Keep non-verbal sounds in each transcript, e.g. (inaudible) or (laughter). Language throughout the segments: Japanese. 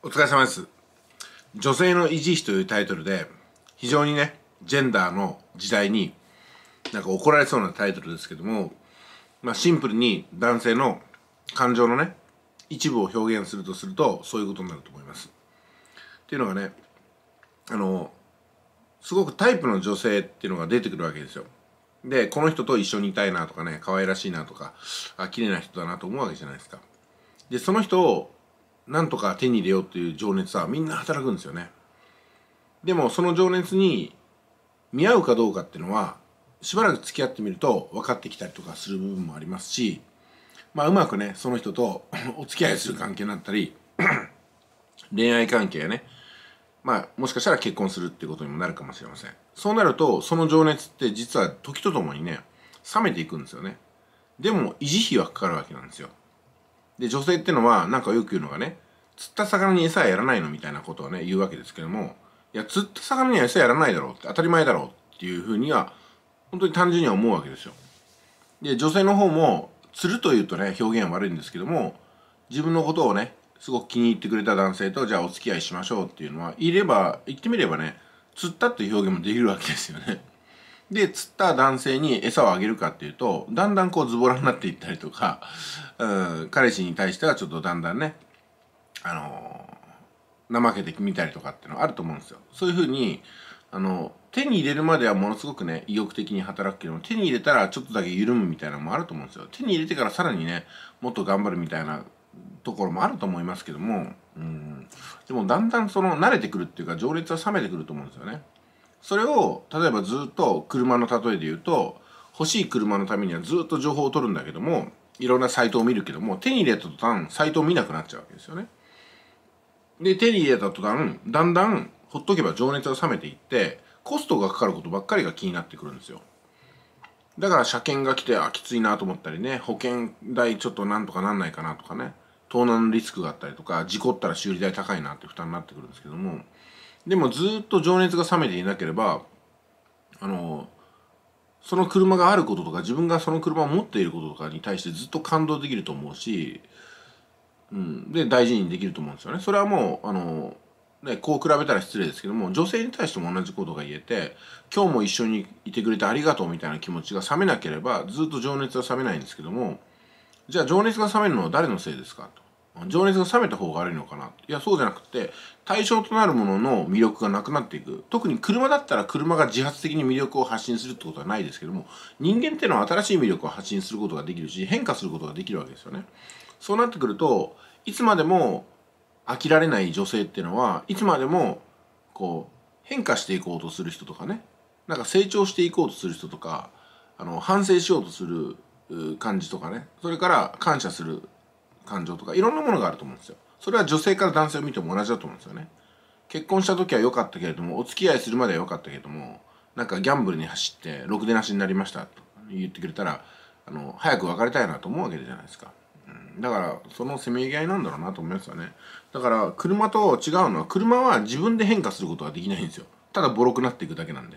お疲れ様です女性の維持費というタイトルで非常にねジェンダーの時代になんか怒られそうなタイトルですけども、まあ、シンプルに男性の感情のね一部を表現するとするとそういうことになると思いますっていうのがねあのすごくタイプの女性っていうのが出てくるわけですよでこの人と一緒にいたいなとかね可愛らしいなとかあ綺麗な人だなと思うわけじゃないですかでその人をなんとか手に入れようっていう情熱はみんな働くんですよねでもその情熱に見合うかどうかっていうのはしばらく付き合ってみると分かってきたりとかする部分もありますしまあうまくねその人と (laughs) お付き合いする関係になったり (coughs) 恋愛関係やねまあもしかしたら結婚するってことにもなるかもしれませんそうなるとその情熱って実は時とともにね冷めていくんですよねでも維持費はかかるわけなんですよで女性ってのはなんかよく言うのがね釣った魚に餌やらないのみたいなことをね言うわけですけどもいや釣った魚には餌やらないだろうって当たり前だろうっていうふうには本当に単純には思うわけですよで女性の方も釣るというとね表現は悪いんですけども自分のことをねすごく気に入ってくれた男性とじゃあお付き合いしましょうっていうのはいれば言ってみればね釣ったっていう表現もできるわけですよねで、釣った男性に餌をあげるかっていうと、だんだんこうズボラになっていったりとか、(laughs) うん、彼氏に対してはちょっとだんだんね、あのー、怠けてみたりとかっていうのはあると思うんですよ。そういうふうに、あの、手に入れるまではものすごくね、意欲的に働くけども、手に入れたらちょっとだけ緩むみたいなのもあると思うんですよ。手に入れてからさらにね、もっと頑張るみたいなところもあると思いますけども、うん。でもだんだんその慣れてくるっていうか、情熱は冷めてくると思うんですよね。それを例えばずっと車の例えで言うと欲しい車のためにはずっと情報を取るんだけどもいろんなサイトを見るけども手に入れた途端サイトを見なくなっちゃうわけですよね。で手に入れた途端だんだんほっとけば情熱が冷めていってコストがかかることばっかりが気になってくるんですよ。だから車検が来てあきついなと思ったりね保険代ちょっとなんとかなんないかなとかね盗難のリスクがあったりとか事故ったら修理代高いなって負担になってくるんですけどもでもずっと情熱が冷めていなければあのその車があることとか自分がその車を持っていることとかに対してずっと感動できると思うし、うん、で大事にできると思うんですよね。それはもうあのね、こう比べたら失礼ですけども女性に対しても同じことが言えて今日も一緒にいてくれてありがとうみたいな気持ちが冷めなければずっと情熱は冷めないんですけどもじゃあ情熱が冷めるのは誰のせいですかと情熱が冷めた方が悪いのかないやそうじゃなくて対象となるものの魅力がなくなっていく特に車だったら車が自発的に魅力を発信するってことはないですけども人間っていうのは新しい魅力を発信することができるし変化することができるわけですよねそうなってくるといつまでも飽きられない女性っていうのはいつまでもこう変化していこうとする人とかねなんか成長していこうとする人とかあの反省しようとする感じとかねそれから感謝する感情とかいろんなものがあると思うんですよそれは女性から男性を見ても同じだと思うんですよね結婚した時は良かったけれどもお付き合いするまでは良かったけれどもなんかギャンブルに走ってろくでなしになりましたと言ってくれたらあの早く別れたいなと思うわけじゃないですか、うん、だからそのせめぎ合いなんだろうなと思いますよねだから車と違うのは車は自分で変化することはできないんですよただボロくなっていくだけなんで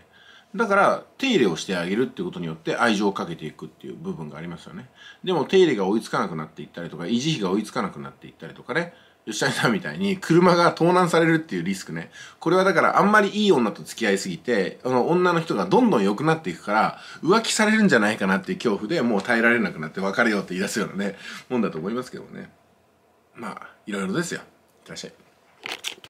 だから手入れをしてあげるっていうことによって愛情をかけていくっていう部分がありますよねでも手入れが追いつかなくなっていったりとか維持費が追いつかなくなっていったりとかね吉谷さんみたいに車が盗難されるっていうリスクね。これはだからあんまりいい女と付き合いすぎて、あの女の人がどんどん良くなっていくから、浮気されるんじゃないかなっていう恐怖でもう耐えられなくなって別れようって言い出すようなね、もんだと思いますけどね。まあ、いろいろですよ。いってらっしゃい。